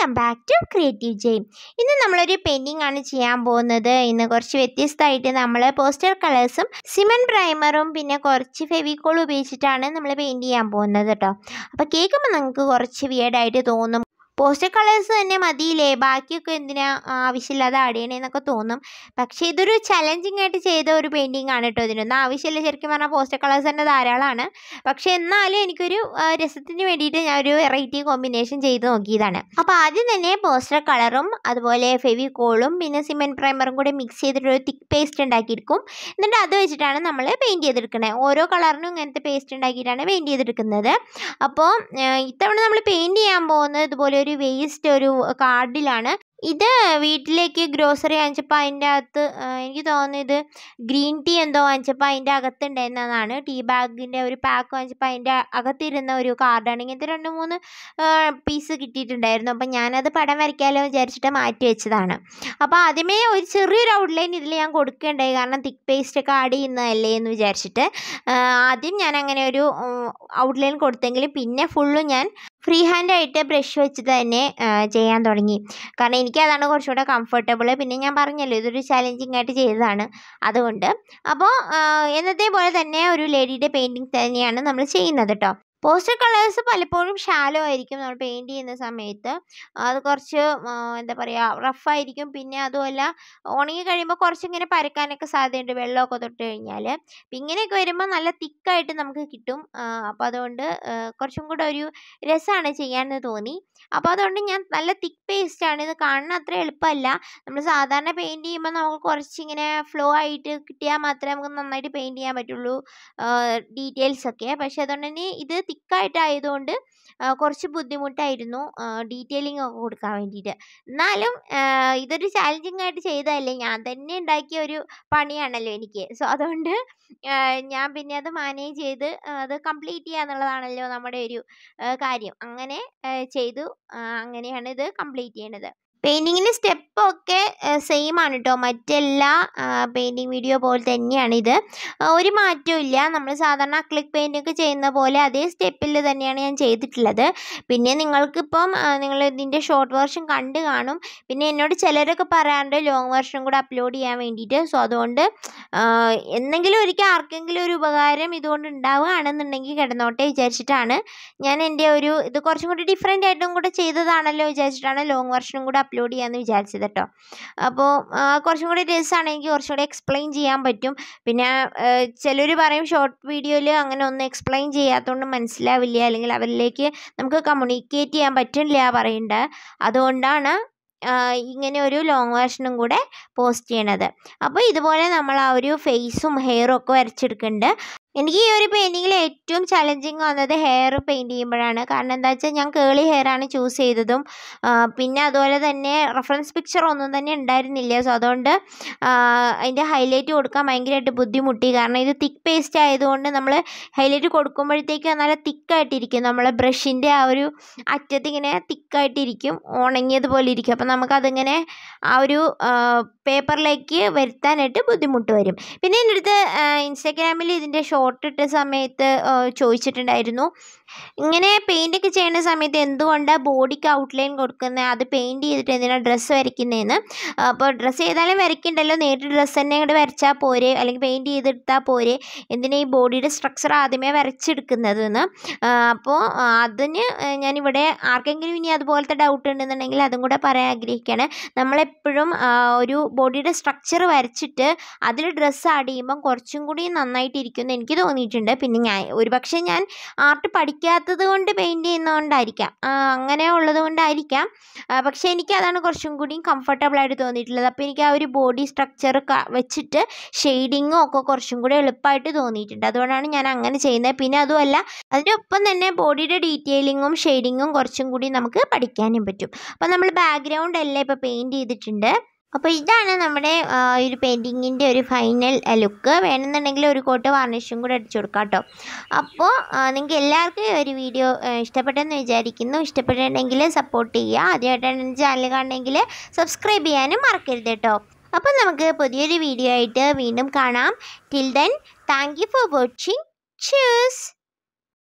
welcome back to creative Jaime ഇന്ന് നമ്മളൊരു painting ആണ് ചെയ്യാൻ പോകുന്നത് ഇന്ന് കുറച്ച് വ്യത്യസ്തമായിട്ട് നമ്മൾ പോസ്റ്റർ കളേഴ്സും സിമെൻറ്റ് പ്രൈമറും പിന്നെ കുറച്ച് ഫെവിക്കോൾ ഉപയോഗിച്ചിട്ടാണ് നമ്മൾ പെയിൻറ്റ് ചെയ്യാൻ പോകുന്നത് കേട്ടോ അപ്പോൾ കേൾക്കുമ്പോൾ നിങ്ങൾക്ക് കുറച്ച് വിയേഡായിട്ട് തോന്നും പോസ്റ്റർ കളേഴ്സ് തന്നെ മതിയില്ലേ ബാക്കിയൊക്കെ എന്തിനാ ആവശ്യമില്ലാതെ ആടിയണേന്നൊക്കെ തോന്നും പക്ഷേ ഇതൊരു ചലഞ്ചിങ് ആയിട്ട് ചെയ്ത ഒരു പെയിൻറ്റിങ് ആണ് കേട്ടോ ഇതിനൊന്നും ആവശ്യമില്ല ശരിക്കും പറഞ്ഞാൽ പോസ്റ്റർ കളേഴ്സ് തന്നെ ധാരാളമാണ് പക്ഷേ എന്നാലും എനിക്കൊരു രസത്തിന് വേണ്ടിയിട്ട് ഞാൻ ഒരു വെറൈറ്റി കോമ്പിനേഷൻ ചെയ്ത് നോക്കിയതാണ് അപ്പോൾ ആദ്യം തന്നെ പോസ്റ്റർ കളറും അതുപോലെ ഫെവിക്കോളും പിന്നെ സിമെൻറ്റ് പ്രൈമറും കൂടി മിക്സ് ചെയ്തിട്ടൊരു തിക്ക് പേസ്റ്റ് ഉണ്ടാക്കിയിരിക്കും എന്നിട്ട് അത് വെച്ചിട്ടാണ് നമ്മൾ പെയിൻറ്റ് ചെയ്തെടുക്കുന്നത് ഓരോ കളറിനും ഇങ്ങനത്തെ പേസ്റ്റ് ഉണ്ടാക്കിയിട്ടാണ് പെയിൻറ്റ് ചെയ്തെടുക്കുന്നത് അപ്പോൾ ഇത്തവണ നമ്മൾ പെയിൻറ്റ് ചെയ്യാൻ പോകുന്നത് ഇതുപോലെ ഒരു ഒരു വേസ്റ്റ് ഒരു കാർഡിലാണ് ഇത് വീട്ടിലേക്ക് ഗ്രോസറി വാങ്ങിച്ചപ്പോൾ അതിൻ്റെ അകത്ത് എനിക്ക് തോന്നുന്നു ഇത് ഗ്രീൻ ടീ എന്തോ വാങ്ങിച്ചപ്പോൾ അതിൻ്റെ അകത്തുണ്ടായിരുന്നതാണ് ടീ ബാഗിൻ്റെ ഒരു പാക്ക് വാങ്ങിച്ചപ്പോൾ അതിൻ്റെ അകത്തിരുന്ന ഒരു കാർഡാണ് ഇങ്ങനത്തെ രണ്ട് മൂന്ന് പീസ് കിട്ടിയിട്ടുണ്ടായിരുന്നു അപ്പം ഞാനത് പടം വരയ്ക്കാമല്ലോ വിചാരിച്ചിട്ട് മാറ്റി വെച്ചതാണ് അപ്പോൾ ആദ്യമേ ഒരു ചെറിയൊരു ഔട്ട്ലൈൻ ഇതിൽ ഞാൻ കൊടുക്കേണ്ടായി കാരണം തിക്ക് പേസ്റ്റ് ഒക്കെ ആഡ് ചെയ്യുന്നതല്ലേ എന്ന് വിചാരിച്ചിട്ട് ആദ്യം ഞാൻ അങ്ങനെ ഒരു ഔട്ട്ലൈൻ കൊടുത്തെങ്കിലും പിന്നെ ഫുള്ളും ഞാൻ ഫ്രീ ഹാൻഡായിട്ട് ബ്രഷ് വെച്ച് തന്നെ ചെയ്യാൻ തുടങ്ങി കാരണം എനിക്കതാണ് കുറച്ചുകൂടെ കംഫർട്ടബിൾ പിന്നെ ഞാൻ പറഞ്ഞല്ലോ ഇതൊരു ചലഞ്ചിങ് ആയിട്ട് ചെയ്തതാണ് അതുകൊണ്ട് അപ്പോൾ എന്നത്തെ പോലെ തന്നെ ഒരു ലേഡിയുടെ പെയിൻറ്റിങ് തന്നെയാണ് നമ്മൾ ചെയ്യുന്നത് കേട്ടോ പോസ്റ്റർ കളേഴ്സ് പലപ്പോഴും ഷാലോ ആയിരിക്കും നമ്മൾ പെയിൻറ് ചെയ്യുന്ന സമയത്ത് അത് കുറച്ച് എന്താ പറയുക റഫായിരിക്കും പിന്നെ അതുമല്ല ഉണങ്ങി കഴിയുമ്പോൾ കുറച്ചിങ്ങനെ പരക്കാനൊക്കെ സാധ്യതയുണ്ട് വെള്ളമൊക്കെ തൊട്ട് കഴിഞ്ഞാൽ അപ്പം ഇങ്ങനെയൊക്കെ വരുമ്പോൾ നല്ല തിക്കായിട്ട് നമുക്ക് കിട്ടും അപ്പോൾ അതുകൊണ്ട് കുറച്ചും കൂടെ ഒരു രസമാണ് ചെയ്യാമെന്ന് തോന്നി അപ്പോൾ അതുകൊണ്ട് ഞാൻ നല്ല തിക്ക് പേസ്റ്റാണ് ഇത് കാണാൻ അത്ര എളുപ്പമല്ല നമ്മൾ സാധാരണ പെയിൻറ് ചെയ്യുമ്പോൾ നമുക്ക് കുറച്ചിങ്ങനെ ഫ്ലോ ആയിട്ട് കിട്ടിയാൽ മാത്രമേ നമുക്ക് നന്നായിട്ട് പെയിൻറ് ചെയ്യാൻ പറ്റുള്ളൂ ഡീറ്റെയിൽസ് ഒക്കെ പക്ഷേ അതുകൊണ്ട് തന്നെ ഇത് തിക്കായിട്ടായതുകൊണ്ട് കുറച്ച് ബുദ്ധിമുട്ടായിരുന്നു ഡീറ്റെയിലിംഗ് ഒക്കെ കൊടുക്കാൻ വേണ്ടിയിട്ട് എന്നാലും ഇതൊരു ചാലഞ്ചിങ് ആയിട്ട് ചെയ്തതല്ലേ ഞാൻ തന്നെ ഉണ്ടാക്കിയ ഒരു പണിയാണല്ലോ എനിക്ക് സോ അതുകൊണ്ട് ഞാൻ പിന്നെ അത് മാനേജ് ചെയ്ത് അത് കംപ്ലീറ്റ് ചെയ്യുക എന്നുള്ളതാണല്ലോ നമ്മുടെ ഒരു കാര്യം അങ്ങനെ ചെയ്തു അങ്ങനെയാണ് ഇത് കംപ്ലീറ്റ് ചെയ്യണത് പെയിൻറ്റിങ്ങിൻ്റെ സ്റ്റെപ്പൊക്കെ സെയിം ആണ് കേട്ടോ മറ്റെല്ലാ പെയിൻറ്റിങ് വീഡിയോ പോലെ തന്നെയാണ് ഇത് ഒരു മാറ്റവും ഇല്ല നമ്മൾ സാധാരണ അക്ലിക് പെയിൻറ്റൊക്കെ ചെയ്യുന്ന പോലെ അതേ സ്റ്റെപ്പിൽ തന്നെയാണ് ഞാൻ ചെയ്തിട്ടുള്ളത് പിന്നെ നിങ്ങൾക്കിപ്പം നിങ്ങൾ ഇതിൻ്റെ ഷോർട്ട് വേർഷൻ കണ്ട് കാണും പിന്നെ എന്നോട് ചിലരൊക്കെ പറയാറുണ്ട് ലോങ് വേർഷനും കൂടെ അപ്ലോഡ് ചെയ്യാൻ വേണ്ടിയിട്ട് സോ അതുകൊണ്ട് എന്തെങ്കിലും ഒരിക്കൽ ആർക്കെങ്കിലും ഒരു ഉപകാരം ഇതുകൊണ്ട് ഉണ്ടാവുകയാണെന്നുണ്ടെങ്കിൽ കിടന്നോട്ടെ വിചാരിച്ചിട്ടാണ് ഞാൻ എൻ്റെ ഒരു ഇത് കുറച്ചും കൂടി ഡിഫറെൻ്റ് ആയിട്ടും കൂടെ ചെയ്തതാണല്ലോ വിചാരിച്ചിട്ടാണ് ലോങ് വേർഷനും കൂടെ അപ്ലോഡ് ചെയ്യാമെന്ന് വിചാരിച്ചത് കേട്ടോ അപ്പോൾ കുറച്ചും കൂടി രസമാണെങ്കിൽ കുറച്ചും കൂടി എക്സ്പ്ലെയിൻ ചെയ്യാൻ പറ്റും പിന്നെ ചിലർ പറയും ഷോർട്ട് വീഡിയോയിൽ അങ്ങനെ ഒന്നും എക്സ്പ്ലെയിൻ ചെയ്യാത്തതുകൊണ്ട് മനസ്സിലാവില്ല അല്ലെങ്കിൽ അവരിലേക്ക് നമുക്ക് കമ്മ്യൂണിക്കേറ്റ് ചെയ്യാൻ പറ്റില്ല പറയണ്ട അതുകൊണ്ടാണ് ഇങ്ങനെ ഒരു ലോങ് വേർഷനും കൂടെ പോസ്റ്റ് ചെയ്യണത് അപ്പോൾ ഇതുപോലെ നമ്മൾ ആ ഒരു ഫേസും ഹെയറും ഒക്കെ വരച്ചെടുക്കുന്നുണ്ട് എനിക്ക് ഈ ഒരു പെയിൻറ്റിങ്ങിൽ ഏറ്റവും ചലഞ്ചിങ് വന്നത് ഹെയർ പെയിൻറ്റ് ചെയ്യുമ്പോഴാണ് കാരണം എന്താ വെച്ചാൽ ഞാൻ കേളി ഹെയറാണ് ചൂസ് ചെയ്തതും പിന്നെ അതുപോലെ തന്നെ റെഫറൻസ് പിക്ചർ ഒന്നും തന്നെ ഉണ്ടായിരുന്നില്ല സോ അതുകൊണ്ട് അതിൻ്റെ ഹൈലൈറ്റ് കൊടുക്കാൻ ഭയങ്കരമായിട്ട് ബുദ്ധിമുട്ടി കാരണം ഇത് തിക്ക് പേസ്റ്റ് ആയതുകൊണ്ട് നമ്മൾ ഹൈലൈറ്റ് കൊടുക്കുമ്പോഴത്തേക്ക് നല്ല തിക്കായിട്ടിരിക്കും നമ്മളെ ബ്രഷിൻ്റെ ആ ഒരു ഇങ്ങനെ തിക്കായിട്ടിരിക്കും ഉണങ്ങിയതുപോലെ ഇരിക്കും അപ്പം നമുക്കതിങ്ങനെ ആ ഒരു പേപ്പറിലേക്ക് വരുത്താനായിട്ട് ബുദ്ധിമുട്ട് വരും പിന്നെ എൻ്റെ അടുത്ത് ഇൻസ്റ്റാഗ്രാമിൽ ഇതിൻ്റെ ഷോർട്ട് ഇട്ട സമയത്ത് ചോദിച്ചിട്ടുണ്ടായിരുന്നു ഇങ്ങനെ പെയിൻറ്റൊക്കെ ചെയ്യുന്ന സമയത്ത് എന്തുകൊണ്ടാണ് ബോഡിക്ക് ഔട്ട്ലൈൻ കൊടുക്കുന്നത് അത് പെയിൻറ്റ് ചെയ്തിട്ട് എന്തിനാണ് ഡ്രസ്സ് വരയ്ക്കുന്നതെന്ന് അപ്പോൾ ഡ്രസ്സ് ചെയ്താലും വരയ്ക്കണ്ടല്ലോ നേരിട്ട് ഡ്രസ്സ് തന്നെ ഇങ്ങോട്ട് വരച്ചാൽ പോരെ അല്ലെങ്കിൽ പെയിൻറ്റ് ചെയ്തെടുത്താൽ പോരെ എന്തിനാണ് ഈ ബോഡിയുടെ സ്ട്രക്ചർ ആദ്യമേ വരച്ചെടുക്കുന്നതെന്ന് അപ്പോൾ അതിന് ഞാനിവിടെ ആർക്കെങ്കിലും ഇനി അതുപോലത്തെ ഡൗട്ട് ഉണ്ടെന്നുണ്ടെങ്കിൽ അതും കൂടെ പറയാൻ ആഗ്രഹിക്കുകയാണ് നമ്മളെപ്പോഴും ഒരു ബോഡിയുടെ സ്ട്രക്ചർ വരച്ചിട്ട് അതിൽ ഡ്രസ്സ് ആഡ് ചെയ്യുമ്പം കുറച്ചും കൂടി നന്നായിട്ടിരിക്കുമെന്ന് എനിക്ക് തോന്നിയിട്ടുണ്ട് പിന്നെ ഞാൻ ഒരു പക്ഷേ ഞാൻ ആർട്ട് പഠിക്കാത്തത് കൊണ്ട് പെയിൻറ് ചെയ്യുന്നതുകൊണ്ടായിരിക്കാം അങ്ങനെ ഉള്ളത് കൊണ്ടായിരിക്കാം പക്ഷേ എനിക്ക് അതാണ് കുറച്ചും കൂടിയും കംഫർട്ടബിളായിട്ട് തോന്നിയിട്ടുള്ളത് അപ്പോൾ എനിക്ക് ആ ഒരു ബോഡി സ്ട്രക്ചർ വെച്ചിട്ട് ഷെയ്ഡിങ്ങും ഒക്കെ കുറച്ചും കൂടി എളുപ്പമായിട്ട് തോന്നിയിട്ടുണ്ട് അതുകൊണ്ടാണ് ഞാൻ അങ്ങനെ ചെയ്യുന്നത് പിന്നെ അതുമല്ല അതിനൊപ്പം തന്നെ ബോഡിയുടെ ഡീറ്റെയിലിങ്ങും ഷെയ്ഡിങ്ങും കുറച്ചും കൂടി നമുക്ക് പഠിക്കാനും പറ്റും അപ്പോൾ നമ്മൾ ബാക്ക്ഗ്രൗണ്ട് എല്ലാം ഇപ്പോൾ പെയിൻറ് ചെയ്തിട്ടുണ്ട് അപ്പോൾ ഇതാണ് നമ്മുടെ ഒരു പെയിൻറ്റിങ്ങിൻ്റെ ഒരു ഫൈനൽ ലുക്ക് വേണമെന്നുണ്ടെങ്കിൽ ഒരു കോട്ട് വാർണിഷും കൂടെ അടിച്ചു കൊടുക്കാം കേട്ടോ അപ്പോൾ നിങ്ങൾക്ക് എല്ലാവർക്കും ഒരു വീഡിയോ ഇഷ്ടപ്പെട്ടെന്ന് വിചാരിക്കുന്നു ഇഷ്ടപ്പെട്ടിട്ടുണ്ടെങ്കിൽ സപ്പോർട്ട് ചെയ്യുക ആദ്യമായിട്ടാണ് ചാനൽ കാണണമെങ്കിൽ സബ്സ്ക്രൈബ് ചെയ്യാനും മറക്കരുത് കേട്ടോ അപ്പോൾ നമുക്ക് പുതിയൊരു വീഡിയോ ആയിട്ട് വീണ്ടും കാണാം till then thank you for watching choose